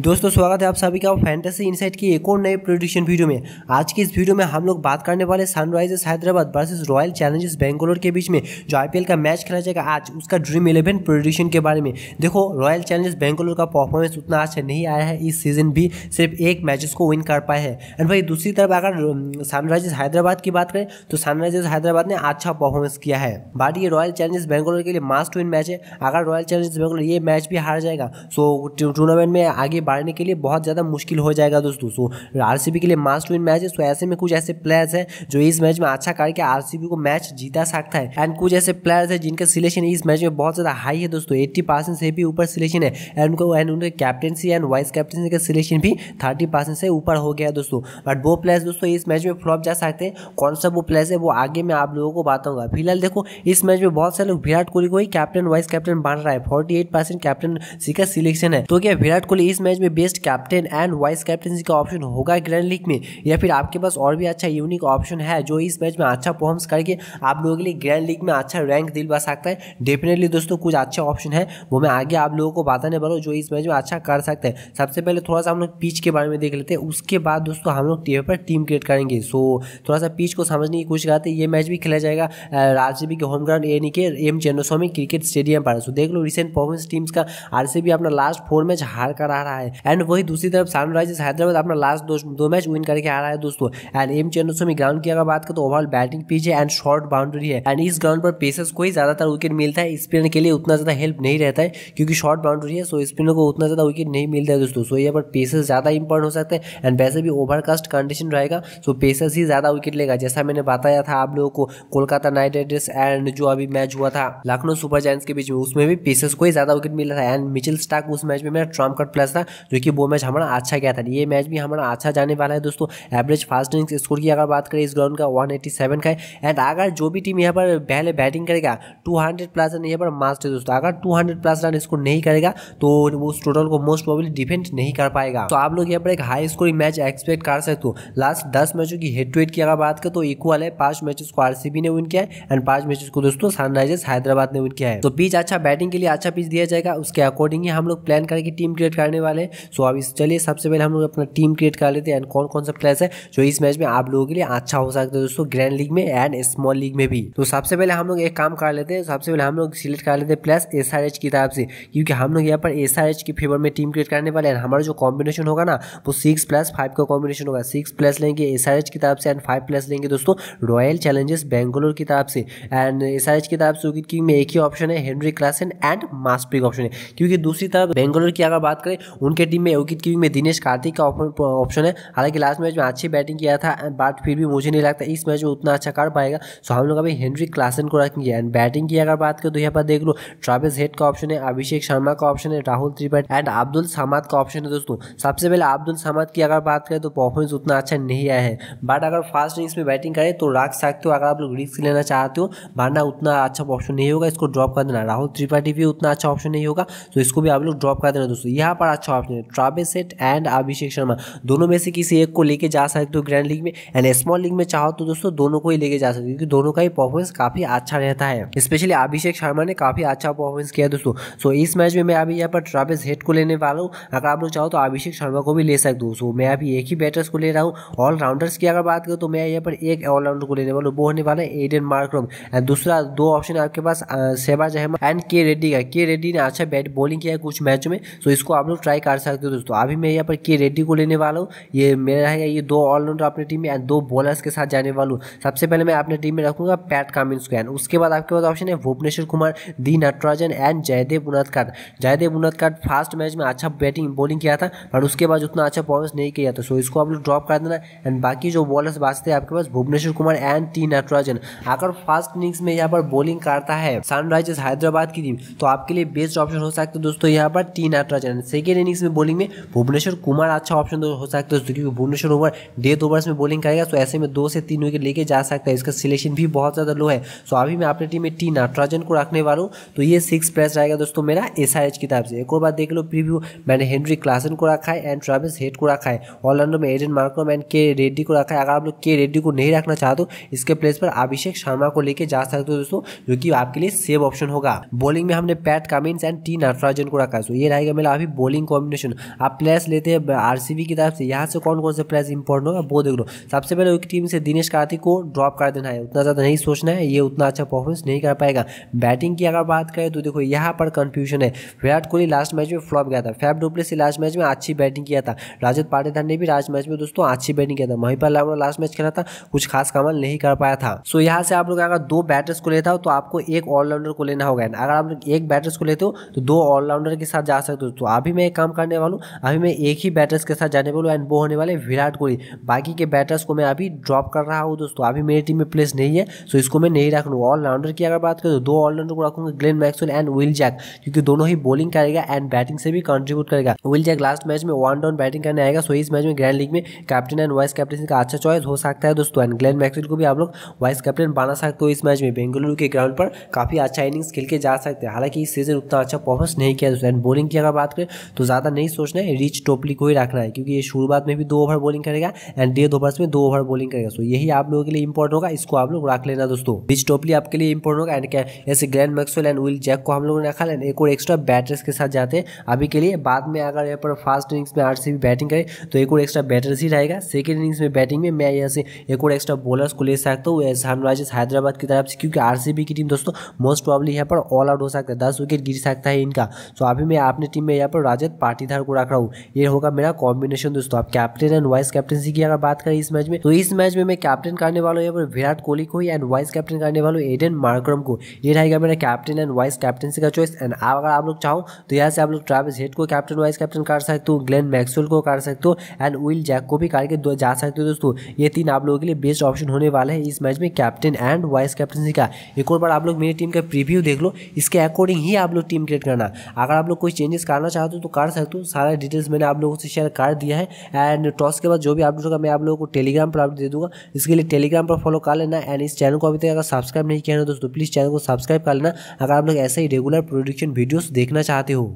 दोस्तों स्वागत है आप सभी का फैंटेसी इनसाइट की एक और नए प्रोडिक्शन वीडियो में आज की इस वीडियो में हम लोग बात करने वाले Sunrisers Hyderabad versus royal challengers Bangalore के बीच में जो आईपीएल का मैच खेला जाएगा आज उसका ड्रीम इलेवन प्रोडिक्शन के बारे में देखो रॉयल चैलेंजर्स बेंगलोर का परफॉर्मेंस उतना अच्छा नहीं आया है इस सीजन भी सिर्फ एक मैचेस को विन कर पाए हैं एंड भाई दूसरी तरफ अगर सनराइजर्स हैदराबाद की बात करें तो सनराइजर्स हैदराबाद ने अच्छा परफॉर्मेंस किया है बट ये रॉयल चैलेंजर्स बेंगलोर के लिए मास्ट विन मैच है अगर रॉयल चैलेंजर्स बेंगलोर ये मैच भी हार जाएगा सो तो टूर्नामेंट में आगे बांटने के लिए बहुत ज़्यादा मुश्किल हो जाएगा दोस्तों आर के लिए मास्ट विन मैच है सो तो ऐसे में कुछ ऐसे प्लेयर्स हैं जो इस मैच में अच्छा करके आर को मैच जीता सकता है एंड कुछ ऐसे प्लेयर्स हैं जिनका सिलेक्शन इस मैच में बहुत ज़्यादा हाई है दोस्तों एट्टी परसेंट से भी ऊपर सिलेक्शन है एंड उनको एंड उनके कैप्टनसी एंड वाइस कैप्टनसी का सिलेक्शन भी थर्टी परसेंट से ऊपर हो गया दोस्तों बट वो प्लेयर्स दोस्तों इस मैच में फ्लॉप जा सकते हैं कौन सा वो प्लेयर्स है वो आगे मैं आप लोगों को बताऊंगा फिलहाल देखो इस मैच में बहुत सारे लोग विराट कोहली को ही कैप्टन वाइस कैप्टन बन रहा है फोर्टी एट परसेंट कैप्टन का सिलेक्शन है तो क्या विराट कोहली इस मैच मैच में best captain and vice captaincy का ऑप्शन होगा ग्रैंड लीग में या फिर आपके पास और भी अच्छा यूनिक ऑप्शन है जो इस मैच में अच्छा परफॉर्म्स करके आप लोगों के लिए ग्रैंड लीग में अच्छा रैंक दिलवा सकता है डेफिनेटली दोस्तों कुछ अच्छे ऑप्शन है वो मैं आगे आप लोगों को बताने वाला हूँ जो इस मैच में अच्छा कर सकते हैं सबसे पहले थोड़ा सा हम लोग पिच के बारे में देख लेते हैं उसके बाद दोस्तों हम लोग टीवी पर टीम क्रिएट करेंगे सो थोड़ा सा पिच को समझने की कोशिश करते हैं ये मैच भी खेला जाएगा राजवी के होम ग्राउंड यानी कि एम चेन्नोस्वामी क्रिकेट स्टेडियम पर सो देख लो रिसेंट परफॉर्मेंस टीम्स का आर अपना लास्ट फोर मैच हार कर आ रहा है है एंड वही दूसरी तरफ सनराइजर्स हैदराबाद अपना लास्ट दो, दो मैच विन करके आ रहा है दोस्तों एंड एम चेन्नस्वामी ग्राउंड की अगर बात करें तो ओवरऑल बैटिंग पीछे एंड शॉर्ट बाउंड्री है एंड इस ग्राउंड पर पेसर्स को ही ज़्यादातर विकेट मिलता है स्पिनर के लिए उतना ज़्यादा हेल्प नहीं रहता है क्योंकि शॉर्ट बाउंड्री है सो स्पिनर को उतना ज़्यादा विकेट नहीं मिलता है दोस्तों सो यहाँ पर पेसर्स ज़्यादा इंपॉर्टेंट हो सकते हैं एंड वैसे भी ओवरकास्ट कंडीशन रहेगा सो पेसर्स ही ज़्यादा विकेट लेगा जैसा मैंने बताया था आप लोगों को कोलकाता नाइट राइडर्स एंड जो अभी मैच हुआ था लखनऊ सुपर जायंट्स के बीच में उसमें भी पेसर्स को ही ज़्यादा विकेट मिला था एंड मिचिल स्टाक उस मैच में मेरा ट्रम्प कट प्लस था जो कि वो मैच हमारा अच्छा गया था ये मैच भी हमारा अच्छा जाने वाला है दोस्तों एवरेज फास्ट इनिंग्स स्कोर की अगर बात करें इस ग्राउंड का 187 का एंड अगर जो भी टीम यहाँ पर पहले बैटिंग करेगा 200 प्लस रन यहाँ पर मास्ट है दोस्तों अगर 200 प्लस रन स्कोर नहीं करेगा तो उस टोटल को मोस्ट प्रोबेबली डिफेंड नहीं कर पाएगा तो आप लोग यहाँ पर एक हाई स्कोरिंग मैच एक्सपेक्ट कर सकते हो लास्ट दस मैचों की हेड टू हेड की अगर बात करें तो इक्वल है पांच मैचेस को आरसीबी ने विन किया है एंड पांच मैचेस को दोस्तों सनराइजर्स हैदराबाद ने विन किया है तो पिच अच्छा बैटिंग के लिए अच्छा पिच दिया जाएगा उसके अकॉर्डिंग ही हम लोग प्लान करके टीम क्रिएट करने वाले वाले हैं सो अब इस चलिए सबसे पहले हम लोग अपना टीम क्रिएट कर लेते हैं एंड कौन कौन सा प्लेयर्स है जो इस मैच में आप लोगों के लिए अच्छा हो सकता है दोस्तों ग्रैंड लीग में एंड स्मॉल लीग में भी तो सबसे पहले हम लोग एक काम कर लेते हैं सबसे पहले हम लोग सिलेक्ट कर लेते हैं प्लेस एस आर एच की तरफ से क्योंकि हम लोग यहाँ पर एस आर एच के फेवर में टीम क्रिएट करने वाले हैं हमारा जो कॉम्बिनेशन होगा ना वो सिक्स प्लस फाइव का कॉम्बिनेशन होगा सिक्स प्लस लेंगे एस आर एच की तरफ से एंड फाइव प्लस लेंगे दोस्तों रॉयल चैलेंजर्स बेंगलोर की तरफ से एंड एस आर एच की तरफ से विकेट में एक ही ऑप्शन है हेनरी क्लासन एंड मास्पिक ऑप्शन है क्योंकि दूसरी तरफ बेंगलोर की अगर बात करें उनके टीम में योगित की में दिनेश कार्तिक का ऑप्शन uh, है हालांकि लास्ट मैच में अच्छी बैटिंग किया था बट फिर भी मुझे नहीं लगता इस मैच में उतना अच्छा कर पाएगा सो हम लोग अभी हेनरी क्लासन को रखेंगे एंड बैटिंग की अगर बात करें तो यहाँ पर देख लो ट्रावेस हेड का ऑप्शन है अभिषेक शर्मा का ऑप्शन है राहुल त्रिपाठी एंड अब्दुल सामाद का ऑप्शन है दोस्तों सबसे पहले अब्दुल सामाद की अगर बात करें तो परफॉर्मेंस उतना अच्छा नहीं आया है बट अगर फास्ट इनिंग्स में बैटिंग करें तो रख सकते हो अगर आप लोग रिस्क लेना चाहते हो वरना उतना अच्छा ऑप्शन नहीं होगा इसको ड्रॉप कर देना राहुल त्रिपाठी भी उतना अच्छा ऑप्शन नहीं होगा तो इसको भी आप लोग ड्रॉप कर देना दोस्तों यहाँ पर अच्छा ऑप्शन है ट्राविस सेट एंड अभिषेक शर्मा दोनों में से किसी एक को लेके जा सकते हो ग्रैंड लीग में एंड स्मॉल लीग में चाहो तो दोस्तों दोनों को ही लेके जा सकते हो क्योंकि दोनों का ही परफॉर्मेंस काफ़ी अच्छा रहता है स्पेशली अभिषेक शर्मा ने काफ़ी अच्छा परफॉर्मेंस किया दोस्तों सो इस मैच में मैं अभी यहाँ पर ट्राविस हेड को लेने वाला हूँ अगर आप लोग चाहो तो अभिषेक शर्मा को भी ले सकते हो सो मैं अभी एक ही बैटर्स को ले रहा हूँ ऑलराउंडर्स की अगर बात करूँ तो मैं यहाँ पर एक ऑलराउंडर को लेने वाला हूँ वो होने वाला है एडन मार्क्रोम एंड दूसरा दो ऑप्शन आपके पास सेबा अहमद एंड के रेड्डी का के रेड्डी ने अच्छा बैट बॉलिंग किया है कुछ मैच में सो इसको आप लोग ट्राई कर सकते हो दोस्तों अभी मैं यहाँ पर के रेड्डी को लेने वाला हूँ ये मेरा रहेगा ये दो ऑलराउंडर अपनी टीम में एंड दो बॉलर्स के साथ जाने वाला हूँ सबसे पहले मैं अपने टीम में रखूँगा पैट कामिन्स को एंड उसके बाद आपके पास ऑप्शन है Bhuvneshwar Kumar T Natarajan and Jaydev Unadkat Jaydev Unadkat fast match में अच्छा बैटिंग बॉलिंग किया था और उसके बाद उतना अच्छा परफॉर्मेंस नहीं किया था सो इसको आप लोग ड्रॉप कर देना एंड बाकी जो बॉलर्स बाजते हैं आपके पास भुवनेश्वर कुमार एंड टी नटराजन अगर फास्ट इनिंग्स में यहाँ पर बॉलिंग करता है सनराइजर्स हैदराबाद की टीम तो आपके लिए बेस्ट ऑप्शन हो सकता है दोस्तों यहाँ पर टी नटराजन सेकेंड इनिंग्स इसमें बॉलिंग में भुवनेश्वर कुमार अच्छा ऑप्शन तो हो सकता है क्योंकि भुवनेश्वर ओवर डेथ ओवर्स में बॉलिंग करेगा तो ऐसे में दो से तीन विकेट लेके जा सकता है इसका सिलेक्शन भी बहुत ज़्यादा लो है सो अभी मैं अपने टीम में टी नटराजन को रखने वाला हूँ तो ये सिक्स प्लेस रहेगा दोस्तों मेरा एस की तरफ से एक और बार देख लो प्रीव्यू मैंने हेनरी क्लासन को रखा है एंड ट्रेविस हेड को रखा है ऑलराउंडर में एडन मार्क्रम एंड के रेड्डी को रखा है अगर आप लोग के रेड्डी को नहीं रखना चाहते इसके प्लेस पर अभिषेक शर्मा को लेकर जा सकते हो दोस्तों जो कि आपके लिए सेव ऑप्शन होगा बॉलिंग में हमने Pat Cummins and T Natarajan को रखा है सो ये रहेगा मेरा अभी बॉलिंग कॉम फाउंडेशन आप प्लेयर्स लेते हैं आरसीबी की तरफ से यहाँ से कौन कौन से प्लेयर्स इंपॉर्टेंट होगा वो देख लो सबसे पहले उनकी टीम से दिनेश कार्तिक को ड्रॉप कर देना है उतना ज़्यादा नहीं सोचना है ये उतना अच्छा परफॉर्मेंस नहीं कर पाएगा बैटिंग की अगर बात करें तो देखो यहाँ पर कन्फ्यूजन है विराट कोहली लास्ट मैच में फ्लॉप गया था फैफ से लास्ट मैच में अच्छी बैटिंग किया था राजद पाटीधर ने भी लास्ट मैच में दोस्तों अच्छी बैटिंग किया था वहीं पर लास्ट मैच खेला था कुछ खास कमाल नहीं कर पाया था सो यहाँ से आप लोग अगर दो बैटर्स को लेता हो तो आपको एक ऑलराउंडर को लेना होगा अगर आप लोग एक बैटर्स को लेते हो तो दो ऑलराउंडर के साथ जा सकते हो तो अभी मैं एक काम करने वाला हूँ अभी मैं एक ही बैटर्स के साथ जाने वाला हूँ एंड वो होने वाले विराट कोहली बाकी के बैटर्स को मैं अभी ड्रॉप कर रहा हूँ दोस्तों अभी मेरी टीम में प्लेस नहीं है सो इसको मैं नहीं रख रखूँगा ऑलराउंडर की अगर बात करें तो दो ऑलराउंडर को रखूंगा Glenn Maxwell and Will Jack क्योंकि दोनों ही बॉलिंग करेगा एंड बैटिंग से भी कंट्रीब्यूट करेगा विल जैक लास्ट मैच में वन डाउन बैटिंग करने आएगा सो इस मैच में ग्रैंड लीग में कैप्टन एंड वाइस कैप्टन का अच्छा चॉइस हो सकता है दोस्तों एंड ग्लेन मैक्सवेल को भी आप लोग वाइस कैप्टन बना सकते हो इस मैच में बेंगलुरु के ग्राउंड पर काफ़ी अच्छा इनिंग्स खेल के जा सकते हैं हालांकि इस सीजन उतना अच्छा परफॉर्मेंस नहीं किया दोस्तों एंड बॉलिंग की अगर बात करें तो ज़्यादा ज़्यादा नहीं सोचना है रिच टोपली को ही रखना है क्योंकि ये शुरुआत में भी दो ओवर बॉलिंग करेगा एंड डेथ ओवर में दो ओवर बॉलिंग करेगा सो यही आप लोगों के लिए इंपॉर्टेंट होगा इसको आप लोग रख लेना दोस्तों रिच टोपली आपके लिए इंपॉर्टेंट होगा एंड ऐसे grand Maxwell and Will Jack को हम लोगों ने रखा एंड एक और एक्स्ट्रा बैटर्स के साथ जाते हैं अभी के लिए बाद में अगर यहाँ पर फास्ट इनिंग्स में आर बैटिंग करे तो एक और एक्स्ट्रा बैटर्स ही रहेगा सेकेंड इनिंग्स में बैटिंग में मैं यहाँ से एक और एक्स्ट्रा बॉलर्स को ले सकता हूँ सनराइजर्स हैदराबाद की तरफ से क्योंकि आर की टीम दोस्तों मोस्ट प्रॉब्ली यहाँ पर ऑल आउट हो सकता है दस विकेट गिर सकता है इनका तो अभी मैं अपनी टीम में यहाँ पर राजद पाटिल पाटीधार को रख रहा हूँ ये होगा मेरा कॉम्बिनेशन दोस्तों आप कैप्टन एंड वाइस कैप्टनसी की अगर बात करें इस मैच में तो इस मैच में मैं कैप्टन करने वाला हूँ विराट कोहली को ही एंड वाइस कैप्टन करने वाला हूँ एडन मार्क्रम को ये रहेगा मेरा कैप्टन एंड वाइस कैप्टनसी का चॉइस एंड अगर आप लोग चाहो तो यहाँ से आप लोग ट्रैविस हेड को कैप्टन वाइस कैप्टन कर सकते हो ग्लेन मैक्सवेल को कर सकते हो एंड विल जैक को भी करके जा सकते हो दोस्तों ये तीन आप लोगों के लिए बेस्ट ऑप्शन होने वाला है इस मैच में कैप्टन एंड वाइस कैप्टनसी का एक और बार आप लोग मेरी टीम का प्रीव्यू देख लो इसके अकॉर्डिंग ही आप लोग टीम क्रिएट करना अगर आप लोग कोई चेंजेस करना चाहते हो तो कर सकते हो सारा डिटेल्स मैंने आप लोगों से शेयर कर दिया है एंड टॉस के बाद जो भी अपडेट होगा मैं आप लोगों को टेलीग्राम पर अपडेट दे दूंगा इसके लिए टेलीग्राम पर फॉलो कर लेना एंड इस चैनल को अभी तक अगर सब्सक्राइब नहीं किया है दोस्तों प्लीज़ चैनल को सब्सक्राइब कर लेना अगर आप लोग ऐसे ही रेगुलर प्रोडक्शन वीडियोज़ देखना चाहते हो